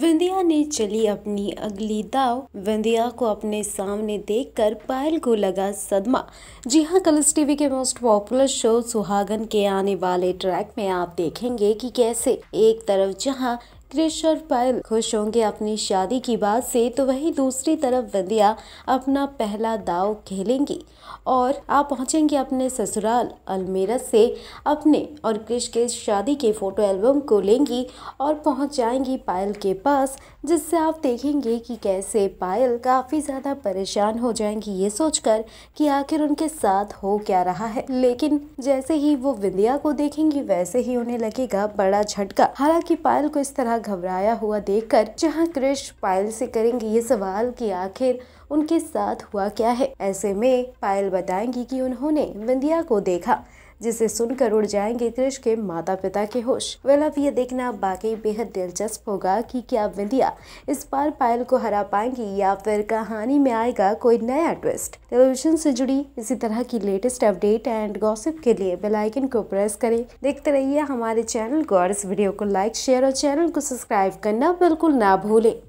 विंध्या ने चली अपनी अगली दाव विंध्या को अपने सामने देखकर पायल को लगा सदमा जी हाँ कलर्स टीवी के मोस्ट पॉपुलर शो सुहागन के आने वाले ट्रैक में आप देखेंगे कि कैसे एक तरफ जहाँ क्रिश और पायल खुश होंगे अपनी शादी की बात से तो वहीं दूसरी तरफ वंदिया अपना पहला दाव खेलेंगी और आप पहुंचेंगे अपने ससुराल अलमेरा से अपने और क्रिश के शादी के फ़ोटो एल्बम को लेंगी और पहुंच जाएंगी पायल के पास जिससे आप देखेंगे कि कैसे पायल काफ़ी ज़्यादा परेशान हो जाएंगी ये सोचकर कि आखिर उनके साथ हो क्या रहा है लेकिन जैसे ही वो विंध्या को देखेंगी वैसे ही उन्हें लगेगा बड़ा झटका हालांकि पायल को इस तरह घबराया हुआ देखकर जहां क्रिश पायल से करेंगे ये सवाल कि आखिर उनके साथ हुआ क्या है ऐसे में पायल बताएंगी कि उन्होंने विंध्या को देखा जिसे सुनकर उड़ जाएंगे क्रिश के माता पिता के होश वेल अब ये देखना बाकी बेहद दिलचस्प होगा कि क्या विंध्या इस बार पायल को हरा पाएंगी या फिर कहानी में आएगा कोई नया ट्विस्ट टेलीविजन से जुड़ी इसी तरह की लेटेस्ट अपडेट एंड गॉसिप के लिए बेल आइकन को प्रेस करें देखते रहिए हमारे चैनल को और इस वीडियो को लाइक शेयर और चैनल को सब्सक्राइब करना बिल्कुल ना भूलें